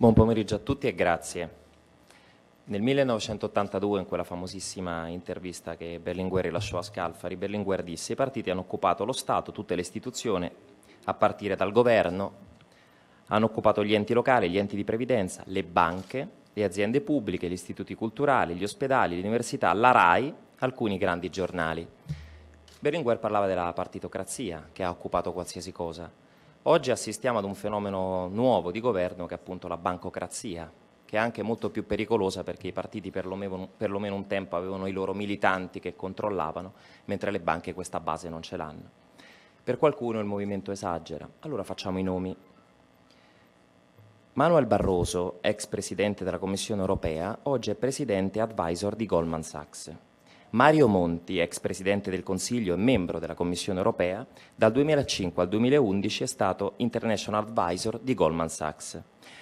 Buon pomeriggio a tutti e grazie. Nel 1982, in quella famosissima intervista che Berlinguer rilasciò a Scalfari, Berlinguer disse i partiti hanno occupato lo Stato, tutte le istituzioni, a partire dal governo, hanno occupato gli enti locali, gli enti di previdenza, le banche, le aziende pubbliche, gli istituti culturali, gli ospedali, l'università, la RAI, alcuni grandi giornali. Berlinguer parlava della partitocrazia che ha occupato qualsiasi cosa. Oggi assistiamo ad un fenomeno nuovo di governo che è appunto la bancocrazia, che è anche molto più pericolosa perché i partiti perlomeno, perlomeno un tempo avevano i loro militanti che controllavano, mentre le banche questa base non ce l'hanno. Per qualcuno il movimento esagera, allora facciamo i nomi. Manuel Barroso, ex presidente della Commissione europea, oggi è presidente advisor di Goldman Sachs. Mario Monti, ex Presidente del Consiglio e membro della Commissione europea, dal 2005 al 2011 è stato International Advisor di Goldman Sachs.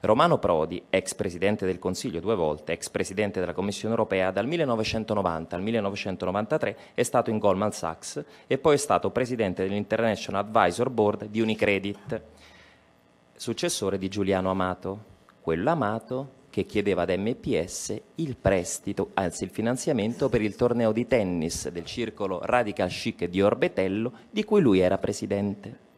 Romano Prodi, ex Presidente del Consiglio due volte, ex Presidente della Commissione europea, dal 1990 al 1993 è stato in Goldman Sachs e poi è stato Presidente dell'International Advisor Board di Unicredit, successore di Giuliano Amato. Quello Amato che chiedeva ad MPS il prestito, anzi il finanziamento per il torneo di tennis del circolo Radical Chic di Orbetello di cui lui era presidente.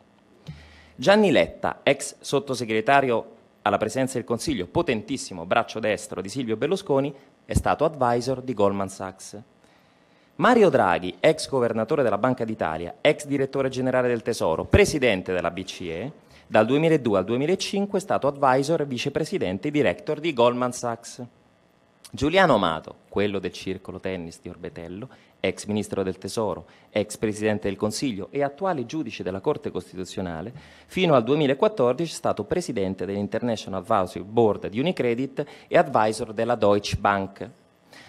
Gianni Letta, ex sottosegretario alla presenza del Consiglio, potentissimo braccio destro di Silvio Berlusconi, è stato advisor di Goldman Sachs. Mario Draghi, ex governatore della Banca d'Italia, ex direttore generale del Tesoro, presidente della BCE, dal 2002 al 2005 è stato advisor, e vicepresidente e director di Goldman Sachs. Giuliano Amato, quello del circolo tennis di Orbetello, ex ministro del Tesoro, ex presidente del Consiglio e attuale giudice della Corte Costituzionale, fino al 2014 è stato presidente dell'International Advisory Board di Unicredit e advisor della Deutsche Bank.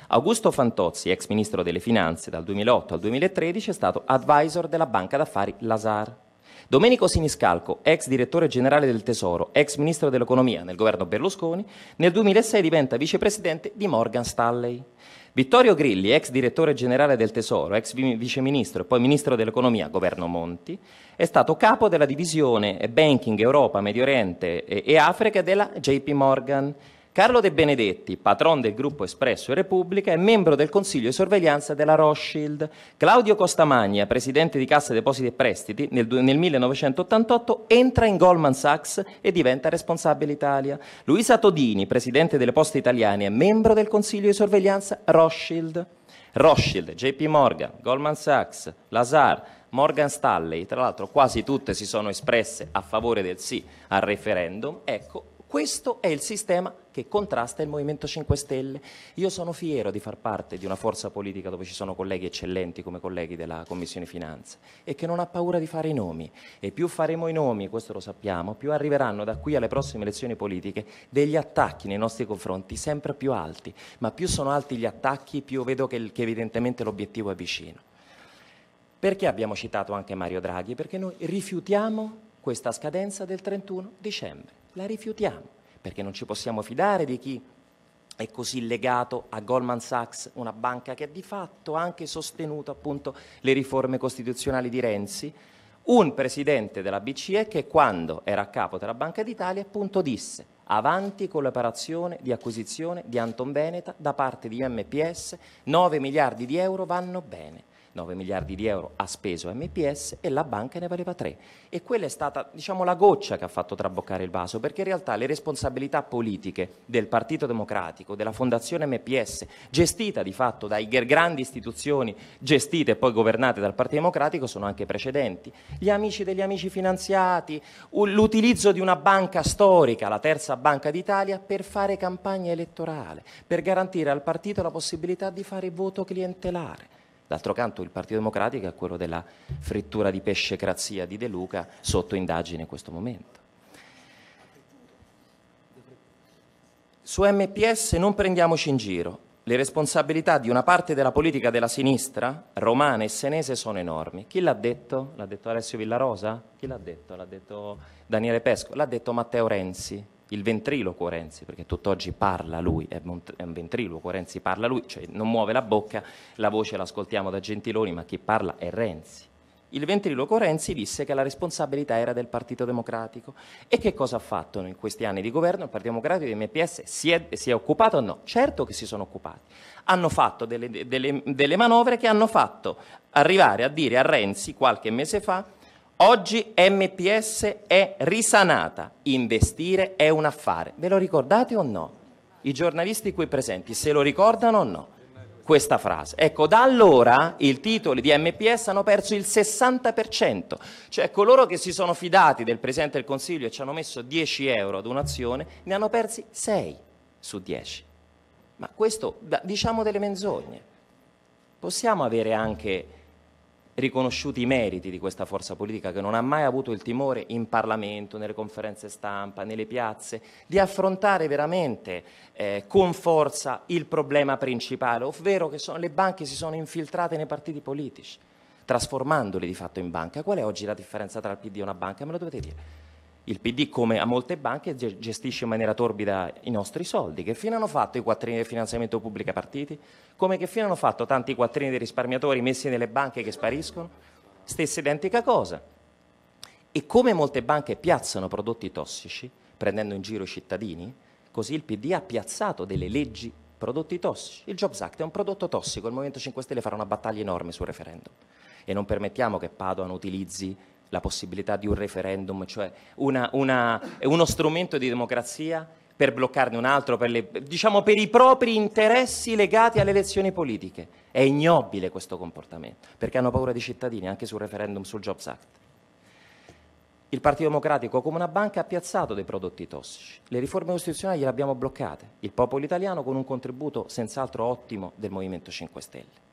Augusto Fantozzi, ex ministro delle Finanze dal 2008 al 2013, è stato advisor della banca d'affari Lazar. Domenico Siniscalco, ex direttore generale del Tesoro, ex ministro dell'Economia nel governo Berlusconi, nel 2006 diventa vicepresidente di Morgan Stanley. Vittorio Grilli, ex direttore generale del Tesoro, ex viceministro e poi ministro dell'Economia, governo Monti, è stato capo della divisione Banking Europa, Medio Oriente e Africa della JP Morgan Carlo De Benedetti, patron del gruppo Espresso e Repubblica, è membro del Consiglio di sorveglianza della Rothschild. Claudio Costamagna, presidente di Cassa Depositi e Prestiti, nel, nel 1988 entra in Goldman Sachs e diventa responsabile Italia. Luisa Todini, presidente delle Poste Italiane, è membro del Consiglio di sorveglianza Rothschild. Rothschild, JP Morgan, Goldman Sachs, Lazar, Morgan Stanley, tra l'altro quasi tutte si sono espresse a favore del sì al referendum. Ecco, questo è il sistema che contrasta il Movimento 5 Stelle. Io sono fiero di far parte di una forza politica dove ci sono colleghi eccellenti come colleghi della Commissione Finanze e che non ha paura di fare i nomi. E più faremo i nomi, questo lo sappiamo, più arriveranno da qui alle prossime elezioni politiche degli attacchi nei nostri confronti sempre più alti. Ma più sono alti gli attacchi, più vedo che, che evidentemente l'obiettivo è vicino. Perché abbiamo citato anche Mario Draghi? Perché noi rifiutiamo questa scadenza del 31 dicembre la rifiutiamo, perché non ci possiamo fidare di chi è così legato a Goldman Sachs, una banca che ha di fatto anche sostenuto appunto, le riforme costituzionali di Renzi, un presidente della BCE che quando era a capo della Banca d'Italia appunto disse avanti con l'operazione di acquisizione di Anton Veneta da parte di MPS, 9 miliardi di euro vanno bene. 9 miliardi di euro ha speso MPS e la banca ne valeva 3. E quella è stata diciamo, la goccia che ha fatto traboccare il vaso, perché in realtà le responsabilità politiche del Partito Democratico, della Fondazione MPS, gestita di fatto dai grandi istituzioni, gestite e poi governate dal Partito Democratico, sono anche precedenti. Gli amici degli amici finanziati, l'utilizzo di una banca storica, la terza banca d'Italia, per fare campagna elettorale, per garantire al partito la possibilità di fare voto clientelare. D'altro canto il Partito Democratico è quello della frittura di pescecrazia di De Luca sotto indagine in questo momento. Su MPS non prendiamoci in giro, le responsabilità di una parte della politica della sinistra, romana e senese, sono enormi. Chi l'ha detto? L'ha detto Alessio Villarosa? Chi l'ha detto? L'ha detto Daniele Pesco? L'ha detto Matteo Renzi? il ventriloquo Renzi, perché tutt'oggi parla lui, è un ventriloquo, Renzi parla lui, cioè non muove la bocca, la voce l'ascoltiamo da Gentiloni, ma chi parla è Renzi. Il ventriloquo Renzi disse che la responsabilità era del Partito Democratico. E che cosa ha fatto in questi anni di governo? Il Partito Democratico e MPS si è, si è occupato o no? Certo che si sono occupati. Hanno fatto delle, delle, delle manovre che hanno fatto arrivare a dire a Renzi qualche mese fa Oggi MPS è risanata, investire è un affare. Ve lo ricordate o no? I giornalisti qui presenti se lo ricordano o no? Questa frase. Ecco, da allora i titoli di MPS hanno perso il 60%, cioè coloro che si sono fidati del Presidente del Consiglio e ci hanno messo 10 euro ad un'azione, ne hanno persi 6 su 10. Ma questo diciamo delle menzogne. Possiamo avere anche riconosciuti i meriti di questa forza politica che non ha mai avuto il timore in Parlamento, nelle conferenze stampa, nelle piazze, di affrontare veramente eh, con forza il problema principale, ovvero che sono, le banche si sono infiltrate nei partiti politici, trasformandole di fatto in banca. Qual è oggi la differenza tra il PD e una banca? Me lo dovete dire. Il PD, come a molte banche, gestisce in maniera torbida i nostri soldi. Che fine hanno fatto i quattrini del finanziamento pubblico ai partiti? Come che fine hanno fatto tanti quattrini dei risparmiatori messi nelle banche che spariscono? Stessa identica cosa. E come molte banche piazzano prodotti tossici, prendendo in giro i cittadini, così il PD ha piazzato delle leggi prodotti tossici. Il Jobs Act è un prodotto tossico, il Movimento 5 Stelle farà una battaglia enorme sul referendum e non permettiamo che Padoan utilizzi la possibilità di un referendum, cioè una, una, uno strumento di democrazia per bloccarne un altro, per, le, diciamo, per i propri interessi legati alle elezioni politiche. È ignobile questo comportamento, perché hanno paura dei cittadini anche sul referendum sul Jobs Act. Il Partito Democratico, come una banca, ha piazzato dei prodotti tossici. Le riforme costituzionali le abbiamo bloccate. Il popolo italiano con un contributo senz'altro ottimo del Movimento 5 Stelle.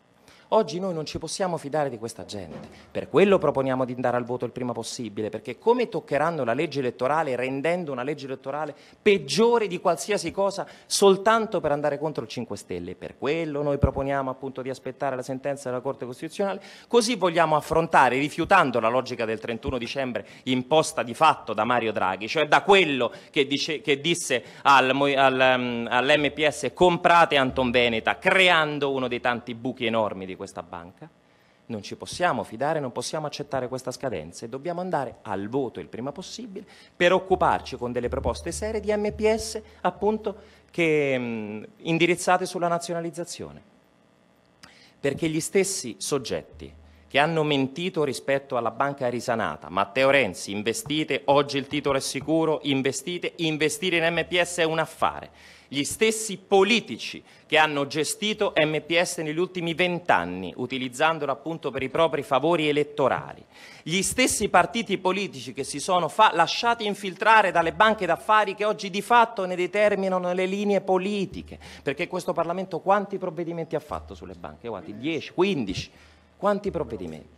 Oggi noi non ci possiamo fidare di questa gente, per quello proponiamo di andare al voto il prima possibile, perché come toccheranno la legge elettorale rendendo una legge elettorale peggiore di qualsiasi cosa soltanto per andare contro il 5 Stelle, per quello noi proponiamo appunto di aspettare la sentenza della Corte Costituzionale, così vogliamo affrontare, rifiutando la logica del 31 dicembre imposta di fatto da Mario Draghi, cioè da quello che, dice, che disse al, al, mm, all'MPS comprate Anton Veneta, creando uno dei tanti buchi enormi di questa banca, non ci possiamo fidare, non possiamo accettare questa scadenza e dobbiamo andare al voto il prima possibile per occuparci con delle proposte serie di MPS appunto che, mh, mm, indirizzate sulla nazionalizzazione. Perché gli stessi soggetti che hanno mentito rispetto alla banca risanata. Matteo Renzi, investite, oggi il titolo è sicuro, investite, investire in MPS è un affare. Gli stessi politici che hanno gestito MPS negli ultimi vent'anni, utilizzandolo appunto per i propri favori elettorali. Gli stessi partiti politici che si sono lasciati infiltrare dalle banche d'affari che oggi di fatto ne determinano le linee politiche. Perché questo Parlamento quanti provvedimenti ha fatto sulle banche? Guardi, 10, 15 quanti provvedimenti.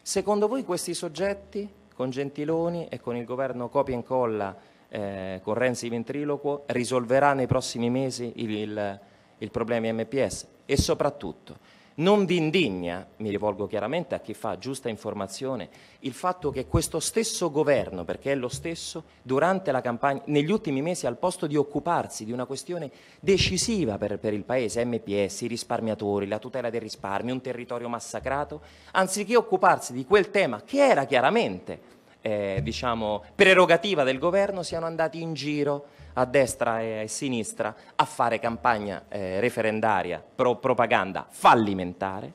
Secondo voi questi soggetti, con Gentiloni e con il governo copia e incolla, eh, con Renzi ventriloquo, risolverà nei prossimi mesi il, il, il problema MPS? E soprattutto, non vi indigna, mi rivolgo chiaramente a chi fa giusta informazione, il fatto che questo stesso governo, perché è lo stesso, durante la campagna, negli ultimi mesi al posto di occuparsi di una questione decisiva per, per il Paese, MPS, i risparmiatori, la tutela del risparmio, un territorio massacrato, anziché occuparsi di quel tema che era chiaramente eh, diciamo, prerogativa del governo siano andati in giro a destra e a sinistra a fare campagna eh, referendaria, pro propaganda fallimentare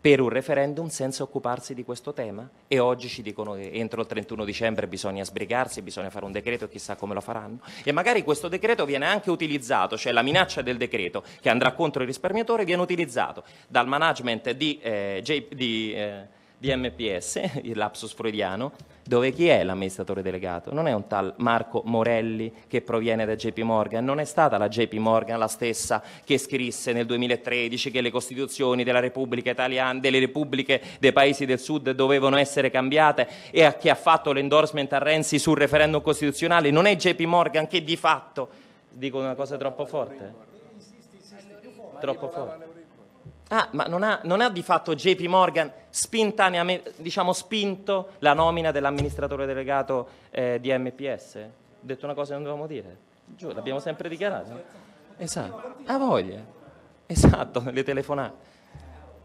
per un referendum senza occuparsi di questo tema e oggi ci dicono che entro il 31 dicembre bisogna sbrigarsi, bisogna fare un decreto, chissà come lo faranno e magari questo decreto viene anche utilizzato, cioè la minaccia del decreto che andrà contro il risparmiatore viene utilizzato dal management di, eh, J, di eh, di MPS, il lapsus freudiano, dove chi è l'amministratore delegato? Non è un tal Marco Morelli che proviene da JP Morgan, non è stata la JP Morgan la stessa che scrisse nel 2013 che le costituzioni della Repubblica italiana, delle repubbliche dei paesi del sud dovevano essere cambiate e a chi ha fatto l'endorsement a Renzi sul referendum costituzionale, non è JP Morgan che di fatto dico una cosa troppo forte? Troppo forte Ah, ma non ha, non ha di fatto JP Morgan diciamo, spinto la nomina dell'amministratore delegato eh, di MPS? Ho detto una cosa che non dovevamo dire. Giù, l'abbiamo sempre dichiarato. Esatto. Ha voglia. Esatto, le telefonate.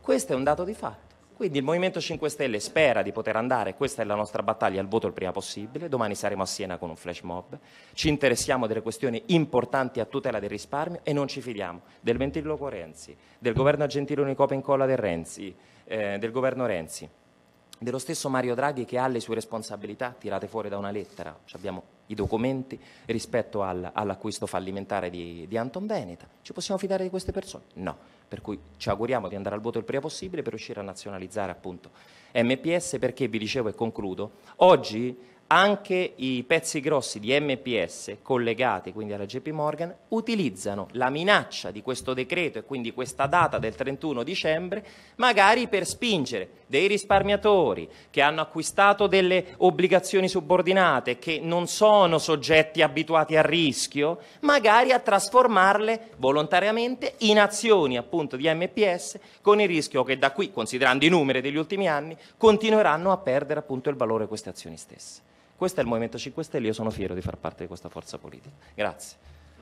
Questo è un dato di fatto. Quindi il Movimento 5 Stelle spera di poter andare, questa è la nostra battaglia, al voto il prima possibile, domani saremo a Siena con un flash mob, ci interessiamo delle questioni importanti a tutela del risparmio e non ci fidiamo del ventriloquo Renzi, del governo Gentiloni Copa in colla del, Renzi, eh, del governo Renzi, dello stesso Mario Draghi che ha le sue responsabilità tirate fuori da una lettera, ci abbiamo i documenti rispetto all'acquisto fallimentare di, di Anton Veneta, ci possiamo fidare di queste persone? No per cui ci auguriamo di andare al voto il prima possibile per riuscire a nazionalizzare appunto MPS perché vi dicevo e concludo, oggi anche i pezzi grossi di MPS collegati quindi alla JP Morgan utilizzano la minaccia di questo decreto e quindi questa data del 31 dicembre magari per spingere dei risparmiatori che hanno acquistato delle obbligazioni subordinate che non sono soggetti abituati al rischio, magari a trasformarle volontariamente in azioni appunto di MPS con il rischio che da qui, considerando i numeri degli ultimi anni, continueranno a perdere appunto il valore queste azioni stesse. Questo è il Movimento 5 Stelle, io sono fiero di far parte di questa forza politica. Grazie.